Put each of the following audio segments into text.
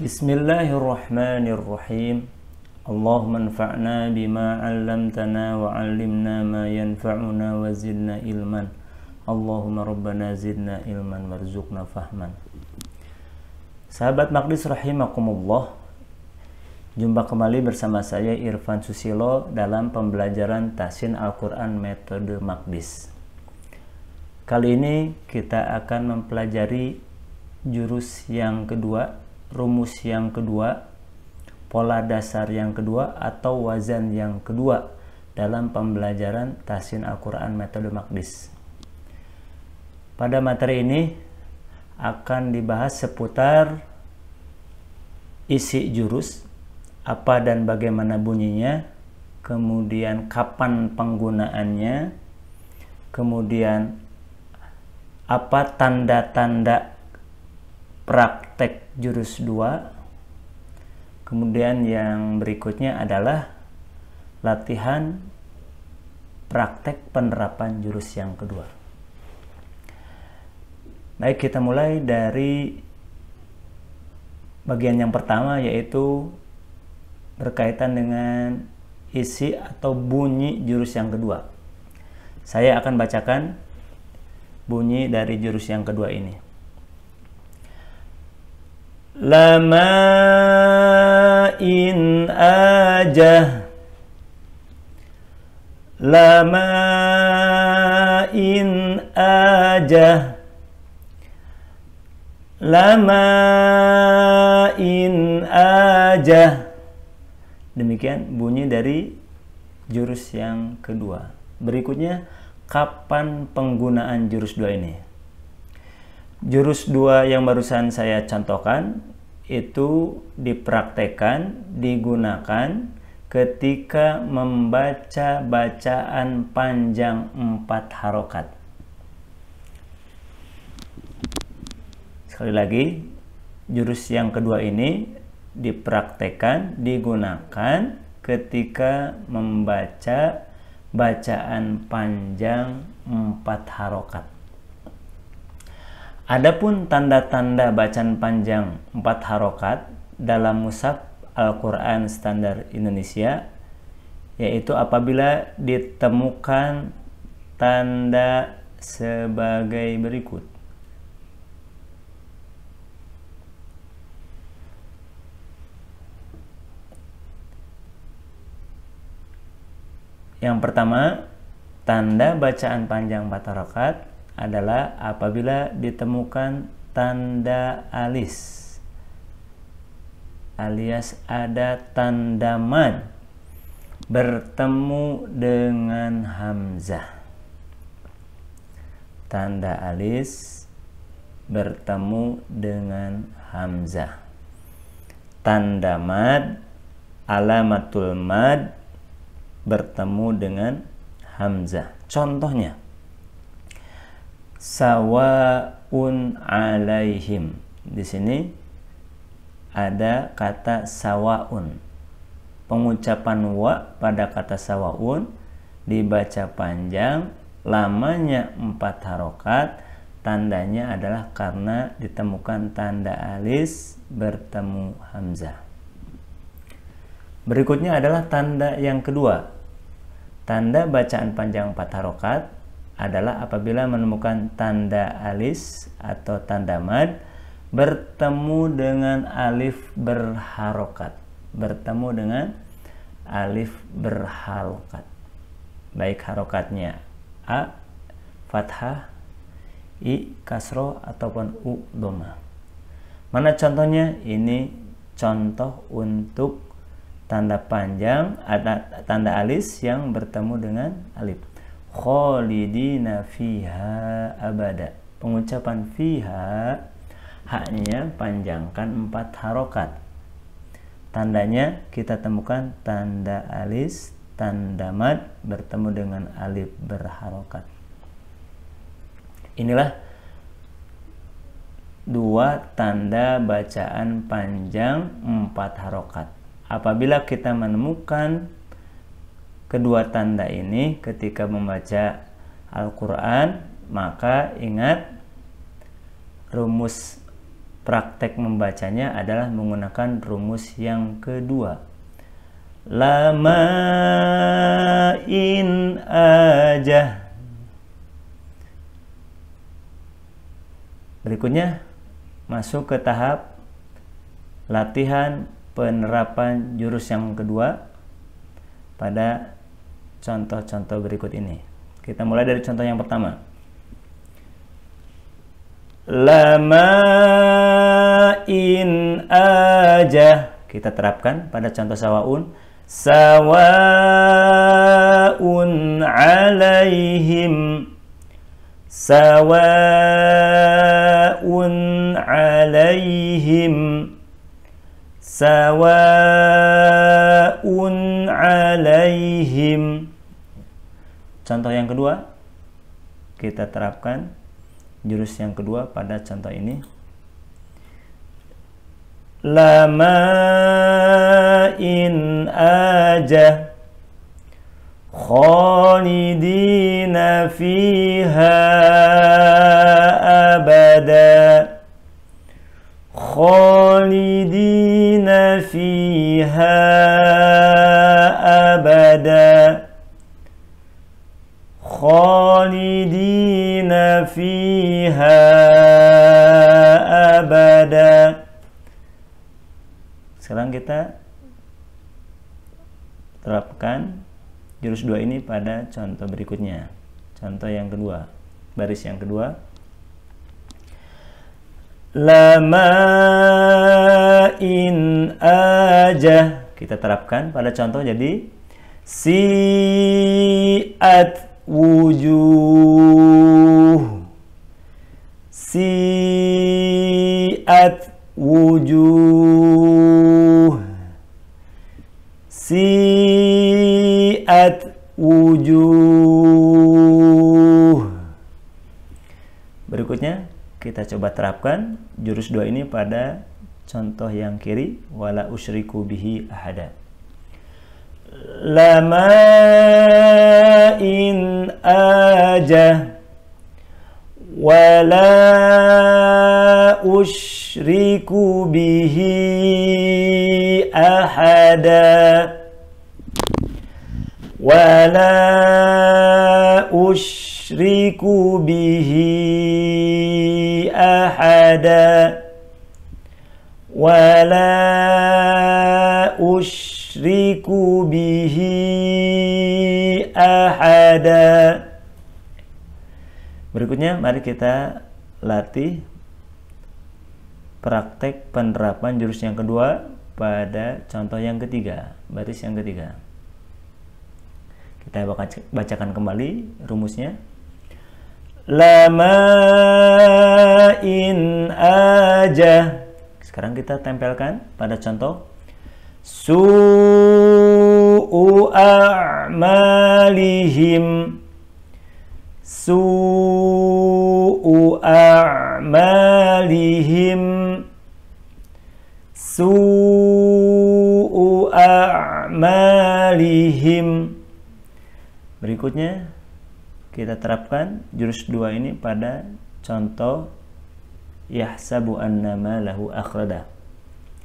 Bismillahirrahmanirrahim. Allahumma anfa'na bima 'allamtana wa 'allimna ma yanfa'una wa zidna ilman. Allahumma rabbana zidna ilman warzuqna fahman. Sahabat Maqdis rahimakumullah. Jumpa kembali bersama saya Irfan Susilo dalam pembelajaran Tahsin Al-Qur'an metode Maqdis. Kali ini kita akan mempelajari jurus yang kedua rumus yang kedua, pola dasar yang kedua, atau wazan yang kedua dalam pembelajaran tasin Al-Quran metode Maqdis. Pada materi ini akan dibahas seputar isi jurus, apa dan bagaimana bunyinya, kemudian kapan penggunaannya, kemudian apa tanda-tanda praktik praktek jurus 2 kemudian yang berikutnya adalah latihan praktek penerapan jurus yang kedua baik kita mulai dari bagian yang pertama yaitu berkaitan dengan isi atau bunyi jurus yang kedua saya akan bacakan bunyi dari jurus yang kedua ini Lama in aja, lama in aja, lama in aja. demikian bunyi dari jurus yang kedua berikutnya kapan penggunaan jurus dua ini Jurus dua yang barusan saya contohkan itu dipraktekan, digunakan ketika membaca bacaan panjang empat harokat. Sekali lagi, jurus yang kedua ini dipraktekan, digunakan ketika membaca bacaan panjang empat harokat. Adapun tanda-tanda bacaan panjang empat harokat dalam musaf Al-Quran standar Indonesia yaitu apabila ditemukan tanda sebagai berikut. Yang pertama, tanda bacaan panjang empat harokat adalah apabila ditemukan tanda alis alias ada tanda mad bertemu dengan hamzah tanda alis bertemu dengan hamzah tanda mad alamatul mad bertemu dengan hamzah contohnya sawaun alaihim. Di sini ada kata sawaun. Pengucapan wa pada kata sawaun dibaca panjang, lamanya empat harokat, tandanya adalah karena ditemukan tanda alis bertemu hamzah. Berikutnya adalah tanda yang kedua. Tanda bacaan panjang empat harokat adalah apabila menemukan tanda alis atau tanda mad bertemu dengan alif berharokat bertemu dengan alif berharokat baik harokatnya a fathah i kasro ataupun u doma mana contohnya ini contoh untuk tanda panjang ada tanda alis yang bertemu dengan alif khalidina fiha abada pengucapan fiha haknya panjangkan empat harokat tandanya kita temukan tanda alis tanda mad bertemu dengan alif berharokat inilah dua tanda bacaan panjang empat harokat apabila kita menemukan kedua tanda ini ketika membaca Al-Quran maka ingat rumus praktek membacanya adalah menggunakan rumus yang kedua lama in aja berikutnya masuk ke tahap latihan penerapan jurus yang kedua pada contoh-contoh berikut ini. Kita mulai dari contoh yang pertama. Lama in aja. Kita terapkan pada contoh sawaun. Sawaun alaihim. Sawaun alaihim. Sawaun alaihim. Contoh yang kedua, kita terapkan jurus yang kedua pada contoh ini. Lama in aja khalidina fiha abada khalidina fiha abada خالدين فيها أبدا Sekarang kita terapkan jurus dua ini pada contoh berikutnya. Contoh yang kedua, baris yang kedua. Lama in aja kita terapkan pada contoh jadi siat wujuh siat wujuh siat wujuh berikutnya kita coba terapkan jurus dua ini pada contoh yang kiri wala usyriku bihi ahada lamaa إن آجه ولا أشرك به أحدا ولا أشرك به أحدا ولا أشرك به أحدا ada Berikutnya mari kita latih praktek penerapan jurus yang kedua pada contoh yang ketiga, baris yang ketiga. Kita bacakan kembali rumusnya. Lama in aja. Sekarang kita tempelkan pada contoh su Suu' a'malihim suu' a'malihim suu' a'malihim Berikutnya kita terapkan jurus dua ini pada contoh yahsabu annama lahu akhrada.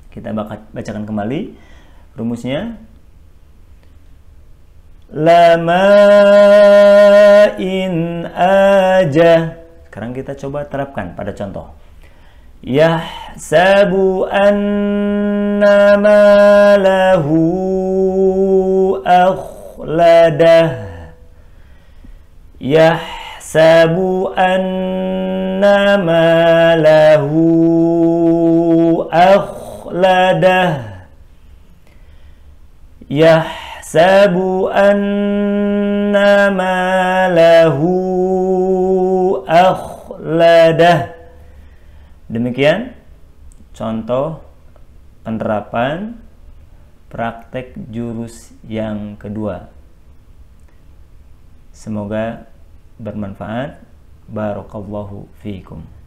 Kita bacakan kembali rumusnya lamain aja. Sekarang kita coba terapkan pada contoh. Yahsabu anna malahu akhladah. Yahsabu anna malahu akhladah. Yah يحسب أن ماله akhladah demikian contoh penerapan praktek jurus yang kedua semoga bermanfaat barakallahu fiikum